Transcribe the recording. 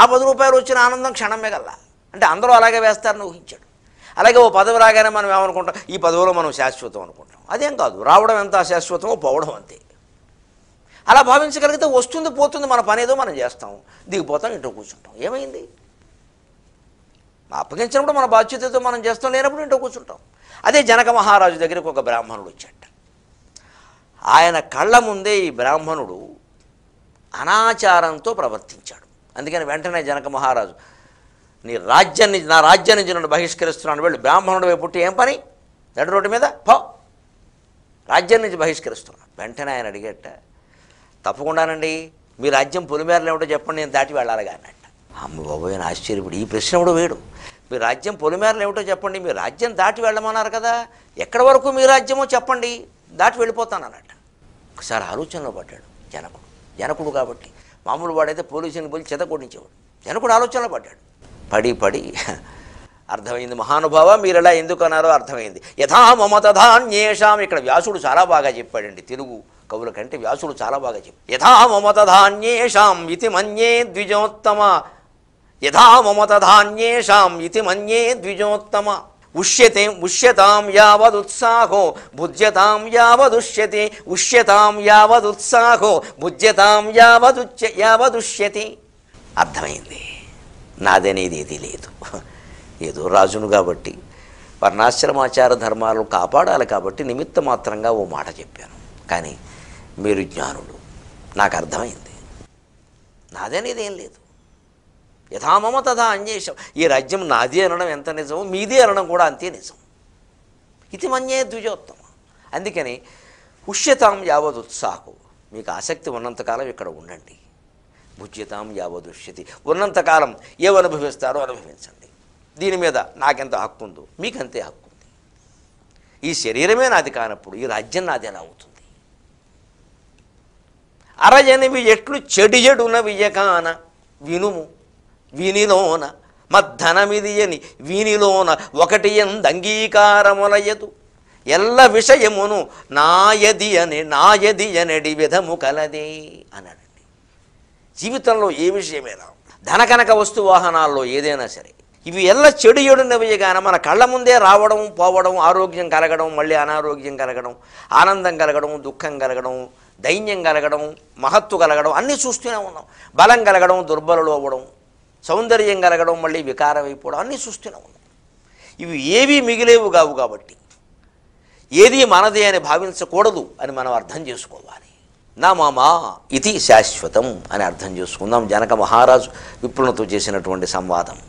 ఆ పది రూపాయలు వచ్చిన ఆనందం క్షణమే కల్లా అంటే అందరూ అలాగే వేస్తారని ఊహించాడు అలాగే ఓ పదవి రాగానే మనం ఏమనుకుంటాం ఈ పదవిలో మనం శాశ్వతం అనుకుంటాం అదేం కాదు రావడం ఎంత శాశ్వతమో పోవడం అంతే అలా భావించగలిగితే వస్తుంది పోతుంది మన పనేదో మనం చేస్తాం దిగిపోతాం ఇంట్లో కూర్చుంటాం ఏమైంది అప్పగించినప్పుడు మన బాధ్యతతో మనం చేస్తాం లేనప్పుడు ఇంట్లో కూర్చుంటాం అదే జనక మహారాజు దగ్గరికి ఒక బ్రాహ్మణుడు వచ్చాట ఆయన కళ్ళ ముందే ఈ బ్రాహ్మణుడు అనాచారంతో ప్రవర్తించాడు అందుకని వెంటనే జనక మహారాజు నీ రాజ్యాన్ని నా రాజ్యాన్ని నుంచి నన్ను బహిష్కరిస్తున్నాను వెళ్ళి బ్రాహ్మణుడు పుట్టి ఏం పని నడు రోడ్డు మీద పో రాజ్యం నుంచి బహిష్కరిస్తున్నాను వెంటనే ఆయన అడిగేట తప్పకుండానండి మీ రాజ్యం పొలిమేరలు ఏమిటో చెప్పండి నేను దాటి వెళ్ళాలిగా అన్నట్ట అమ్మ బాబోయ్ ఆశ్చర్యపడి ఈ ప్రశ్న కూడా వేడు మీ రాజ్యం పొలిమేరలు ఏమిటో చెప్పండి మీ రాజ్యం దాటి వెళ్ళమన్నారు కదా ఎక్కడి వరకు మీ రాజ్యమో చెప్పండి దాటి వెళ్ళిపోతాను అన్నట్ట ఒకసారి ఆలోచనలో పడ్డాడు జనకుడు జనకుడు కాబట్టి మామూలు వాడైతే పోలీసుని పోలి చెత కొట్టించేవాడు నేను కూడా ఆలోచనలో పడ్డాడు పడి పడి అర్థమైంది మహానుభావ మీరు ఎలా అన్నారో అర్థమైంది యథా మమ ఇక్కడ వ్యాసుడు చాలా బాగా చెప్పాడండి తెలుగు కవుల కంటే వ్యాసుడు చాలా బాగా చెప్పాడు యథా మమ ఇది ఇతి మన్యే ద్విజోత్తమ యథా మమతధాన్యేషాం ఇది మన్యే ద్విజోత్తమ ఉష్యతే ఉష్యతాం యావదుత్సాహో భుజ్యతాం యావదుష్యతి ఉష్యతాం యావదుత్సాహో భుజ్యతాం యావదుచ్య యావదుష్యతి అర్థమైంది నాదనేది ఏది లేదు ఏదో రాజును కాబట్టి వర్ణాశ్రమాచార ధర్మాలు కాపాడాలి కాబట్టి నిమిత్త మాత్రంగా ఓ మాట చెప్పాను కానీ మీరు జ్ఞానులు నాకు అర్థమైంది నాదనేది ఏం లేదు యథామమ తథా అన్యేషం ఈ రాజ్యం నాది అనడం ఎంత నిజమో మీది అనడం కూడా అంతే నిజం ఇది మన్యే ద్విజోత్తమ అందుకని హుష్యతాం ఉత్సాహం మీకు ఆసక్తి ఉన్నంతకాలం ఇక్కడ ఉండండి భుజ్యతాం ఉష్యతి ఉన్నంతకాలం ఏమనుభవిస్తారో అనుభవించండి దీని మీద నాకెంత హక్కు ఉందో మీకంతే హక్కు ఉంది ఈ శరీరమే నాది కానప్పుడు ఈ రాజ్యం నాది ఎలా అవుతుంది అరజనివి ఎట్లు చెడియడున వియకాన వినుము వీనిలోన మద్ధనమిదియని అని వీనిలోన ఒకటి ఎందంగీకారములయదు ఎల్ల విషయమును నాయది అని నాయది అనడి విధము కలదే అనడండి జీవితంలో ఏ విషయమే రావు ధనకనక వస్తు వాహనాల్లో ఏదైనా సరే ఇవి ఎల్ల చెడు ఎడునవి కానీ మన కళ్ళ ముందే రావడం పోవడం ఆరోగ్యం కలగడం మళ్ళీ అనారోగ్యం కలగడం ఆనందం కలగడం దుఃఖం కలగడం దైన్యం కలగడం మహత్తు కలగడం అన్నీ చూస్తూనే ఉన్నాం బలం కలగడం దుర్బలు అవ్వడం సౌందర్యం కలగడం మళ్ళీ వికారం అయిపోవడం అన్నీ సుస్థిరం ఇవి ఏవి మిగిలేవు కావు కాబట్టి ఏది మనది అని భావించకూడదు అని మనం అర్థం చేసుకోవాలి నా మామా ఇది శాశ్వతం అని అర్థం చేసుకుందాం జనక మహారాజు విప్రులతో చేసినటువంటి సంవాదం